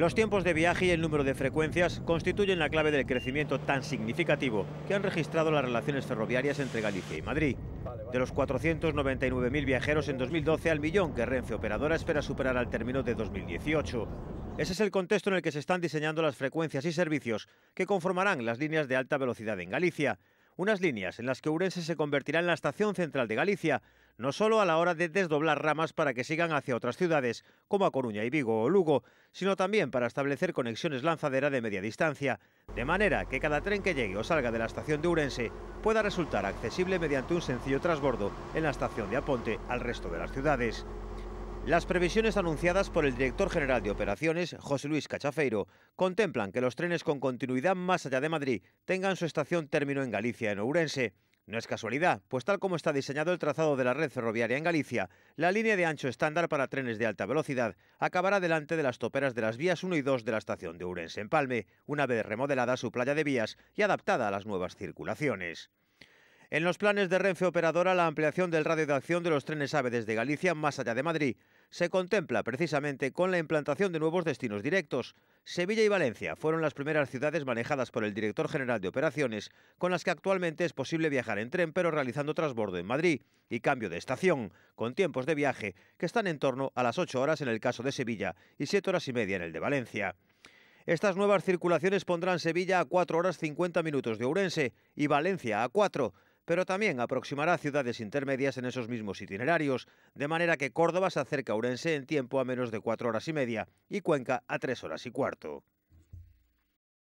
Los tiempos de viaje y el número de frecuencias constituyen la clave del crecimiento tan significativo que han registrado las relaciones ferroviarias entre Galicia y Madrid. De los 499.000 viajeros en 2012 al millón que Renfe Operadora espera superar al término de 2018. Ese es el contexto en el que se están diseñando las frecuencias y servicios que conformarán las líneas de alta velocidad en Galicia. Unas líneas en las que Urense se convertirá en la estación central de Galicia no solo a la hora de desdoblar ramas para que sigan hacia otras ciudades, como a Coruña y Vigo o Lugo, sino también para establecer conexiones lanzadera de media distancia, de manera que cada tren que llegue o salga de la estación de Urense pueda resultar accesible mediante un sencillo transbordo en la estación de Aponte al resto de las ciudades. Las previsiones anunciadas por el director general de operaciones, José Luis Cachafeiro, contemplan que los trenes con continuidad más allá de Madrid tengan su estación término en Galicia, en Ourense. No es casualidad, pues tal como está diseñado el trazado de la red ferroviaria en Galicia, la línea de ancho estándar para trenes de alta velocidad acabará delante de las toperas de las vías 1 y 2 de la estación de Urense en Palme, una vez remodelada su playa de vías y adaptada a las nuevas circulaciones. En los planes de Renfe Operadora, la ampliación del radio de acción de los trenes AVE desde Galicia más allá de Madrid se contempla precisamente con la implantación de nuevos destinos directos. Sevilla y Valencia fueron las primeras ciudades manejadas por el director general de operaciones, con las que actualmente es posible viajar en tren pero realizando transbordo en Madrid y cambio de estación, con tiempos de viaje que están en torno a las 8 horas en el caso de Sevilla y 7 horas y media en el de Valencia. Estas nuevas circulaciones pondrán Sevilla a 4 horas 50 minutos de Ourense y Valencia a 4, pero también aproximará ciudades intermedias en esos mismos itinerarios, de manera que Córdoba se acerca a Urense en tiempo a menos de cuatro horas y media y Cuenca a tres horas y cuarto.